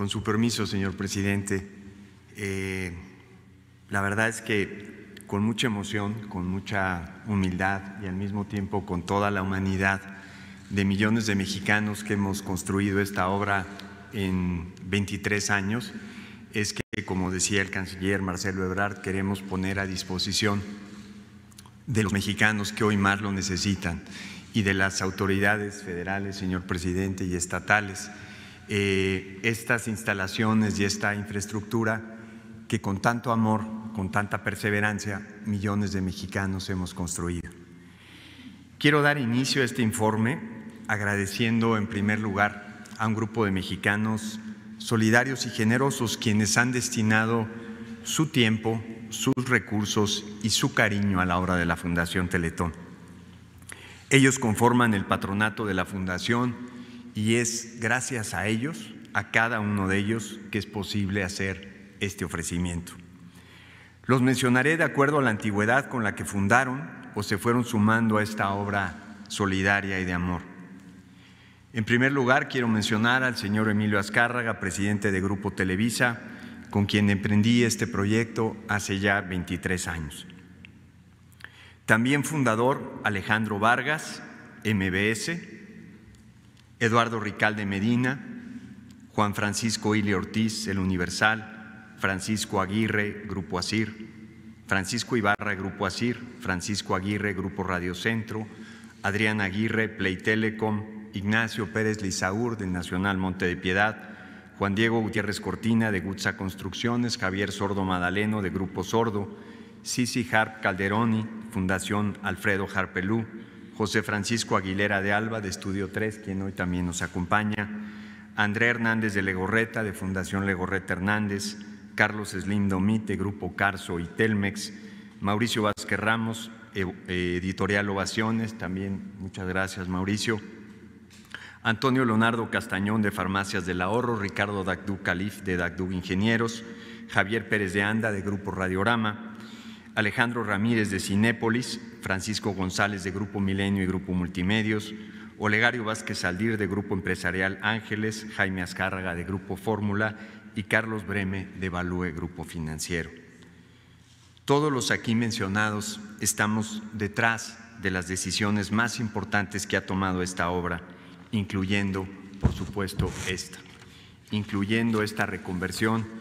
Con su permiso, señor presidente, eh, la verdad es que con mucha emoción, con mucha humildad y al mismo tiempo con toda la humanidad de millones de mexicanos que hemos construido esta obra en 23 años, es que, como decía el canciller Marcelo Ebrard, queremos poner a disposición de los mexicanos que hoy más lo necesitan y de las autoridades federales, señor presidente, y estatales eh, estas instalaciones y esta infraestructura que con tanto amor, con tanta perseverancia, millones de mexicanos hemos construido. Quiero dar inicio a este informe agradeciendo en primer lugar a un grupo de mexicanos solidarios y generosos quienes han destinado su tiempo, sus recursos y su cariño a la obra de la Fundación Teletón. Ellos conforman el patronato de la Fundación y es gracias a ellos, a cada uno de ellos, que es posible hacer este ofrecimiento. Los mencionaré de acuerdo a la antigüedad con la que fundaron o se fueron sumando a esta obra solidaria y de amor. En primer lugar, quiero mencionar al señor Emilio Azcárraga, presidente de Grupo Televisa, con quien emprendí este proyecto hace ya 23 años. También fundador Alejandro Vargas, MBS, Eduardo Rical de Medina, Juan Francisco Ile Ortiz, El Universal, Francisco Aguirre, Grupo Asir, Francisco Ibarra, Grupo Asir, Francisco Aguirre, Grupo Radio Centro, Adrián Aguirre, Play Telecom, Ignacio Pérez Lizaur, del Nacional Monte de Piedad, Juan Diego Gutiérrez Cortina, de Gutza Construcciones, Javier Sordo Madaleno, de Grupo Sordo, Sisi Harp Calderoni, Fundación Alfredo Harpelú, José Francisco Aguilera de Alba, de Estudio 3, quien hoy también nos acompaña, André Hernández de Legorreta, de Fundación Legorreta Hernández, Carlos Slim Domite, Grupo Carso y Telmex, Mauricio Vázquez Ramos, e, e, Editorial Ovaciones, también muchas gracias Mauricio, Antonio Leonardo Castañón de Farmacias del Ahorro, Ricardo Dagdú Calif de Dagdú Ingenieros, Javier Pérez de Anda de Grupo Radiorama, Alejandro Ramírez de Cinépolis, Francisco González de Grupo Milenio y Grupo Multimedios, Olegario Vázquez Aldir, de Grupo Empresarial Ángeles, Jaime Azcárraga de Grupo Fórmula y Carlos Breme de Value Grupo Financiero. Todos los aquí mencionados estamos detrás de las decisiones más importantes que ha tomado esta obra, incluyendo, por supuesto, esta, incluyendo esta reconversión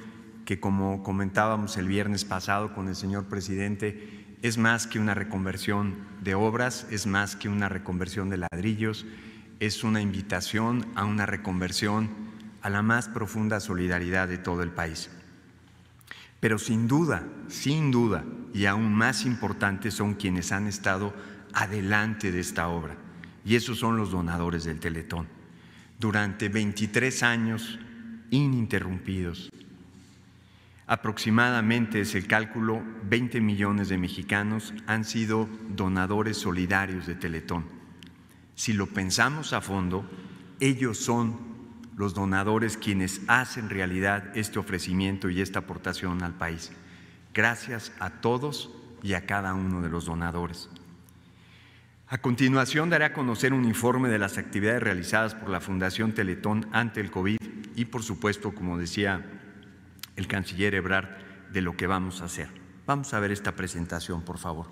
que como comentábamos el viernes pasado con el señor presidente, es más que una reconversión de obras, es más que una reconversión de ladrillos, es una invitación a una reconversión a la más profunda solidaridad de todo el país. Pero sin duda, sin duda, y aún más importante son quienes han estado adelante de esta obra, y esos son los donadores del Teletón. Durante 23 años ininterrumpidos, Aproximadamente es el cálculo, 20 millones de mexicanos han sido donadores solidarios de Teletón. Si lo pensamos a fondo, ellos son los donadores quienes hacen realidad este ofrecimiento y esta aportación al país. Gracias a todos y a cada uno de los donadores. A continuación daré a conocer un informe de las actividades realizadas por la Fundación Teletón ante el COVID y, por supuesto, como decía el canciller Ebrard de lo que vamos a hacer. Vamos a ver esta presentación, por favor.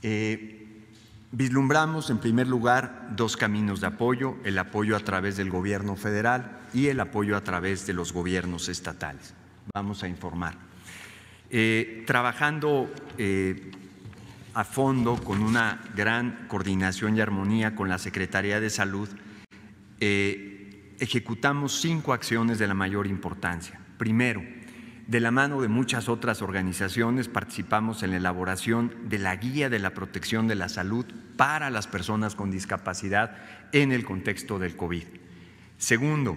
Eh, vislumbramos, en primer lugar, dos caminos de apoyo, el apoyo a través del gobierno federal y el apoyo a través de los gobiernos estatales. Vamos a informar. Eh, trabajando eh, a fondo con una gran coordinación y armonía con la Secretaría de Salud, ejecutamos cinco acciones de la mayor importancia. Primero, de la mano de muchas otras organizaciones participamos en la elaboración de la Guía de la Protección de la Salud para las personas con discapacidad en el contexto del COVID. Segundo,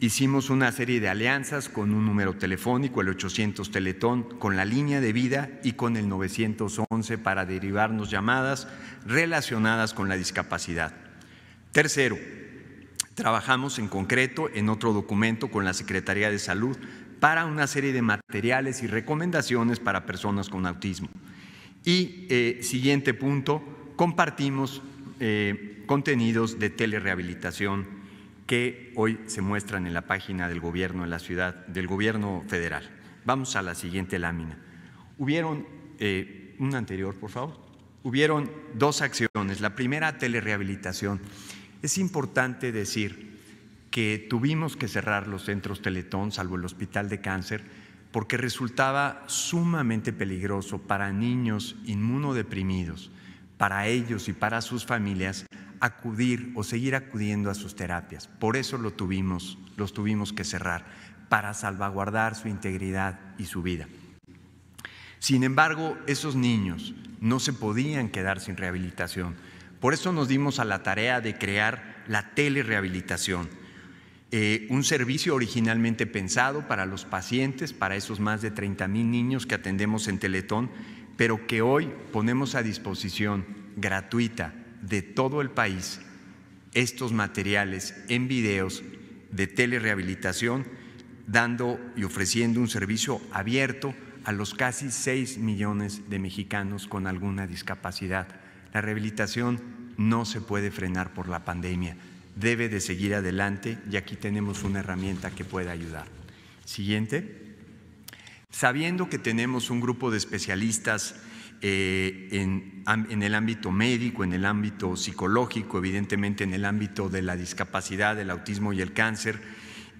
hicimos una serie de alianzas con un número telefónico, el 800 Teletón, con la línea de vida y con el 911 para derivarnos llamadas relacionadas con la discapacidad. Tercero, Trabajamos en concreto en otro documento con la Secretaría de Salud para una serie de materiales y recomendaciones para personas con autismo. Y eh, siguiente punto, compartimos eh, contenidos de telerehabilitación que hoy se muestran en la página del gobierno de la ciudad, del gobierno federal. Vamos a la siguiente lámina. Hubieron, eh, un anterior por favor, hubieron dos acciones. La primera, telerehabilitación. Es importante decir que tuvimos que cerrar los centros Teletón, salvo el Hospital de Cáncer, porque resultaba sumamente peligroso para niños inmunodeprimidos, para ellos y para sus familias, acudir o seguir acudiendo a sus terapias. Por eso tuvimos, los tuvimos que cerrar, para salvaguardar su integridad y su vida. Sin embargo, esos niños no se podían quedar sin rehabilitación por eso nos dimos a la tarea de crear la telerehabilitación, eh, un servicio originalmente pensado para los pacientes, para esos más de 30 mil niños que atendemos en Teletón, pero que hoy ponemos a disposición gratuita de todo el país estos materiales en videos de telerehabilitación, dando y ofreciendo un servicio abierto a los casi 6 millones de mexicanos con alguna discapacidad la rehabilitación no se puede frenar por la pandemia, debe de seguir adelante y aquí tenemos una herramienta que puede ayudar. Siguiente. Sabiendo que tenemos un grupo de especialistas eh, en, en, el ámbito médico, en el ámbito psicológico, evidentemente en el ámbito de la discapacidad, el autismo y el cáncer,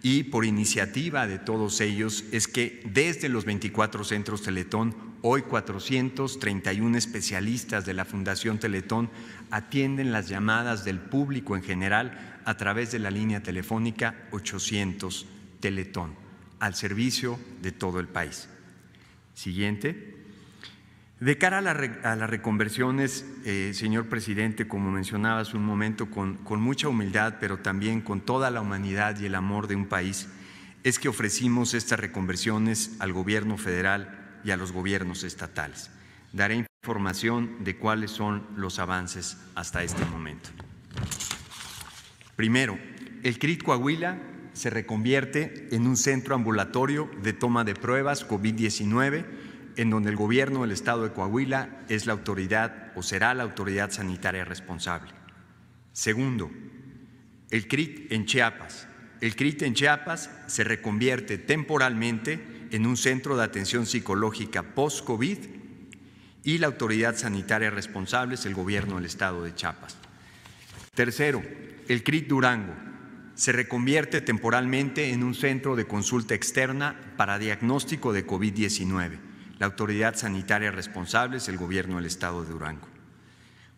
y por iniciativa de todos ellos es que desde los 24 centros Teletón, hoy 431 especialistas de la Fundación Teletón atienden las llamadas del público en general a través de la línea telefónica 800 Teletón, al servicio de todo el país. Siguiente. De cara a, las reconversiones, eh, señor presidente, como mencionaba hace un momento, con, con mucha humildad, pero también con toda la humanidad y el amor de un país, es que ofrecimos estas reconversiones al gobierno federal y a los gobiernos estatales. Daré información de cuáles son los avances hasta este momento. Primero, el CRIT Coahuila se reconvierte en un centro ambulatorio de toma de pruebas COVID-19 en donde el gobierno del Estado de Coahuila es la autoridad o será la autoridad sanitaria responsable. Segundo, el CRIT en Chiapas. El CRIT en Chiapas se reconvierte temporalmente en un centro de atención psicológica post-COVID y la autoridad sanitaria responsable es el gobierno del Estado de Chiapas. Tercero, el CRIT Durango se reconvierte temporalmente en un centro de consulta externa para diagnóstico de COVID-19 la autoridad sanitaria responsable es el gobierno del estado de Durango.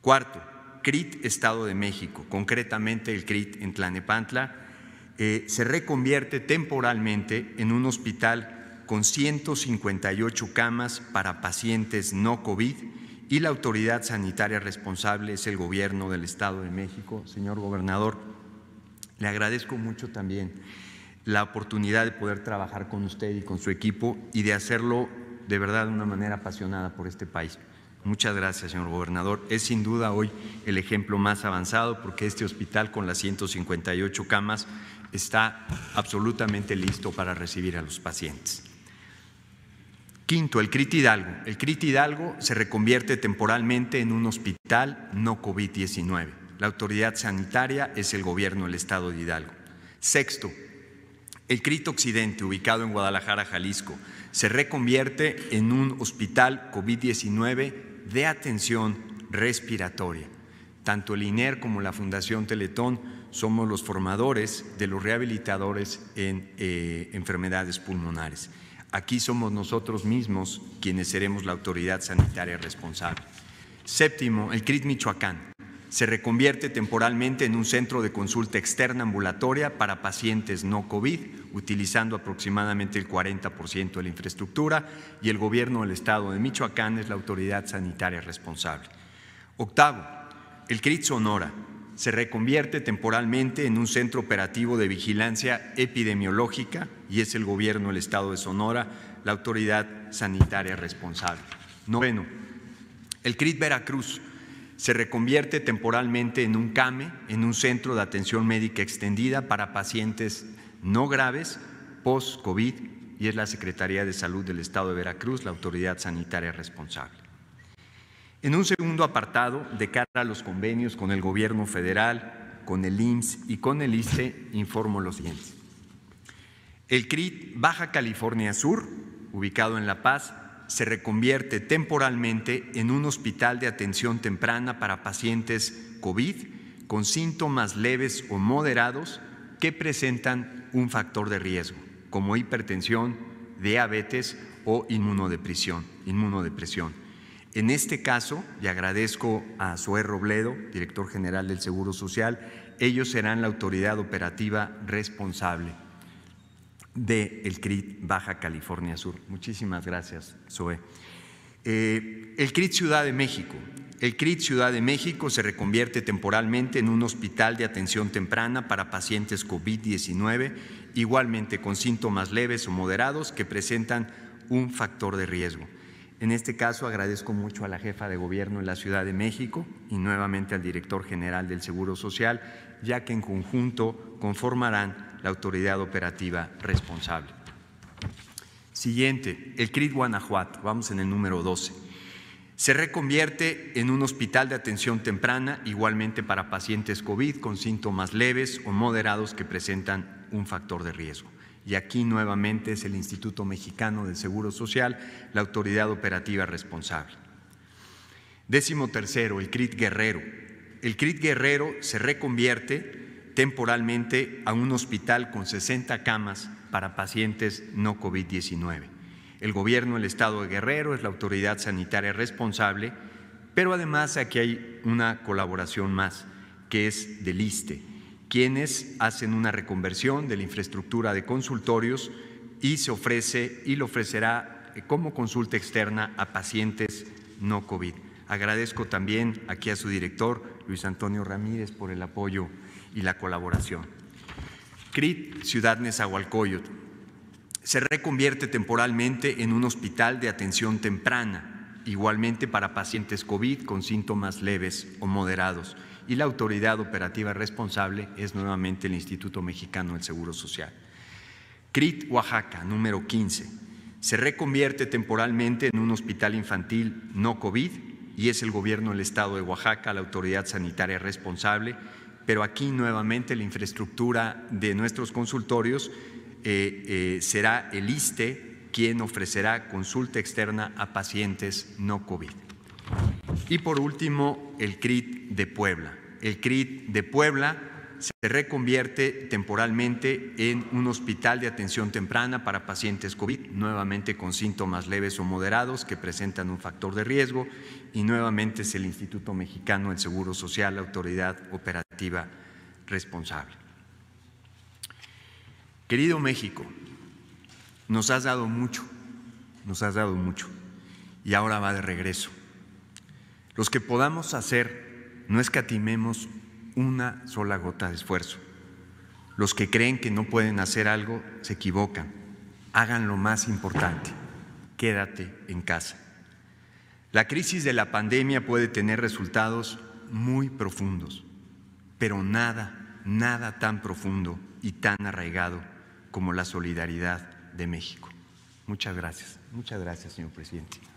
Cuarto, CRIT Estado de México, concretamente el CRIT en Tlanepantla, eh, se reconvierte temporalmente en un hospital con 158 camas para pacientes no COVID y la autoridad sanitaria responsable es el gobierno del Estado de México. Señor gobernador, le agradezco mucho también la oportunidad de poder trabajar con usted y con su equipo y de hacerlo de verdad de una manera apasionada por este país. Muchas gracias, señor gobernador. Es sin duda hoy el ejemplo más avanzado porque este hospital con las 158 camas está absolutamente listo para recibir a los pacientes. Quinto, el CRIT Hidalgo. El CRIT Hidalgo se reconvierte temporalmente en un hospital no COVID-19. La autoridad sanitaria es el gobierno del estado de Hidalgo. Sexto, el CRIT Occidente, ubicado en Guadalajara, Jalisco, se reconvierte en un hospital COVID-19 de atención respiratoria. Tanto el INER como la Fundación Teletón somos los formadores de los rehabilitadores en eh, enfermedades pulmonares. Aquí somos nosotros mismos quienes seremos la autoridad sanitaria responsable. Séptimo, el CRIT Michoacán se reconvierte temporalmente en un centro de consulta externa ambulatoria para pacientes no COVID, utilizando aproximadamente el 40% de la infraestructura y el gobierno del estado de Michoacán es la autoridad sanitaria responsable. Octavo, el CRIT Sonora se reconvierte temporalmente en un centro operativo de vigilancia epidemiológica y es el gobierno del estado de Sonora la autoridad sanitaria responsable. Noveno, el CRIT Veracruz se reconvierte temporalmente en un CAME, en un centro de atención médica extendida para pacientes no graves post-COVID y es la Secretaría de Salud del Estado de Veracruz la autoridad sanitaria responsable. En un segundo apartado, de cara a los convenios con el gobierno federal, con el IMSS y con el ICE, informo lo siguiente. El CRIT Baja California Sur, ubicado en La Paz, se reconvierte temporalmente en un hospital de atención temprana para pacientes COVID con síntomas leves o moderados que presentan un factor de riesgo, como hipertensión, diabetes o inmunodepresión. En este caso, y agradezco a Zoé Robledo, director general del Seguro Social, ellos serán la autoridad operativa responsable de el CRIT Baja California Sur. Muchísimas gracias, Zoe. Eh, el CRIT Ciudad de México. El CRIT Ciudad de México se reconvierte temporalmente en un hospital de atención temprana para pacientes COVID-19, igualmente con síntomas leves o moderados que presentan un factor de riesgo. En este caso agradezco mucho a la jefa de gobierno de la Ciudad de México y nuevamente al director general del Seguro Social, ya que en conjunto conformarán la autoridad operativa responsable. Siguiente, el CRIT Guanajuato, vamos en el número 12. Se reconvierte en un hospital de atención temprana, igualmente para pacientes COVID con síntomas leves o moderados que presentan un factor de riesgo. Y aquí nuevamente es el Instituto Mexicano del Seguro Social, la autoridad operativa responsable. Décimo tercero, el CRIT Guerrero. El CRIT Guerrero se reconvierte temporalmente a un hospital con 60 camas para pacientes no COVID-19. El gobierno del estado de Guerrero es la autoridad sanitaria responsable, pero además aquí hay una colaboración más, que es del ISTE, quienes hacen una reconversión de la infraestructura de consultorios y se ofrece y lo ofrecerá eh, como consulta externa a pacientes no COVID. Agradezco también aquí a su director, Luis Antonio Ramírez, por el apoyo y la colaboración. CRIT, Ciudad Nezahualcóyotl, se reconvierte temporalmente en un hospital de atención temprana, igualmente para pacientes COVID con síntomas leves o moderados, y la autoridad operativa responsable es nuevamente el Instituto Mexicano del Seguro Social. CRIT, Oaxaca, número 15, se reconvierte temporalmente en un hospital infantil no COVID y es el gobierno del Estado de Oaxaca la autoridad sanitaria responsable pero aquí nuevamente la infraestructura de nuestros consultorios eh, eh, será el ISTE quien ofrecerá consulta externa a pacientes no COVID. Y por último, el CRIT de Puebla. El CRIT de Puebla se reconvierte temporalmente en un hospital de atención temprana para pacientes COVID, nuevamente con síntomas leves o moderados que presentan un factor de riesgo, y nuevamente es el Instituto Mexicano del Seguro Social la autoridad operativa responsable. Querido México, nos has dado mucho, nos has dado mucho, y ahora va de regreso. Los que podamos hacer, no escatimemos una sola gota de esfuerzo. Los que creen que no pueden hacer algo se equivocan. Hagan lo más importante. Quédate en casa. La crisis de la pandemia puede tener resultados muy profundos, pero nada, nada tan profundo y tan arraigado como la solidaridad de México. Muchas gracias. Muchas gracias, señor presidente.